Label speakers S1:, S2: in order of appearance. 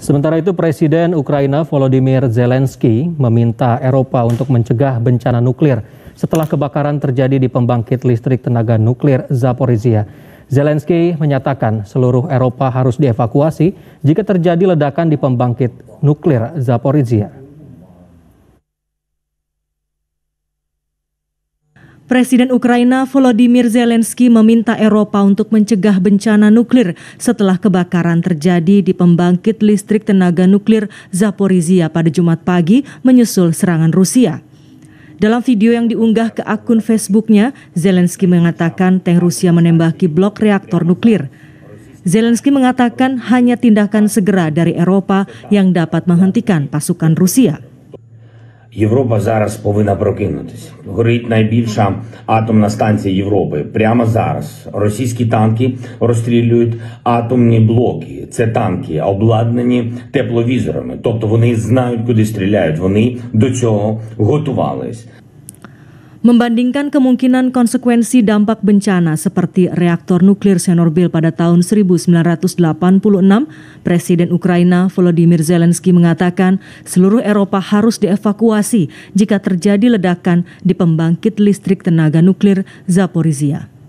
S1: Sementara itu Presiden Ukraina Volodymyr Zelensky meminta Eropa untuk mencegah bencana nuklir setelah kebakaran terjadi di pembangkit listrik tenaga nuklir Zaporizhia. Zelensky menyatakan seluruh Eropa harus dievakuasi jika terjadi ledakan di pembangkit nuklir Zaporizhia.
S2: Presiden Ukraina Volodymyr Zelensky meminta Eropa untuk mencegah bencana nuklir setelah kebakaran terjadi di pembangkit listrik tenaga nuklir Zaporizhia pada Jumat pagi menyusul serangan Rusia. Dalam video yang diunggah ke akun Facebooknya, Zelensky mengatakan tank Rusia menembaki blok reaktor nuklir. Zelensky mengatakan hanya tindakan segera dari Eropa yang dapat menghentikan pasukan Rusia.
S3: Європа зараз повинна прокинутися. Горить найбільша атомна станція Європи. Прямо зараз російські танки розстрілюють атомні блоки. Це танки, обладнані тепловізорами, тобто вони знають, куди стріляють. Вони до цього готувались.
S2: Membandingkan kemungkinan konsekuensi dampak bencana seperti reaktor nuklir Chernobyl pada tahun 1986, Presiden Ukraina Volodymyr Zelensky mengatakan seluruh Eropa harus dievakuasi jika terjadi ledakan di pembangkit listrik tenaga nuklir Zaporizhia.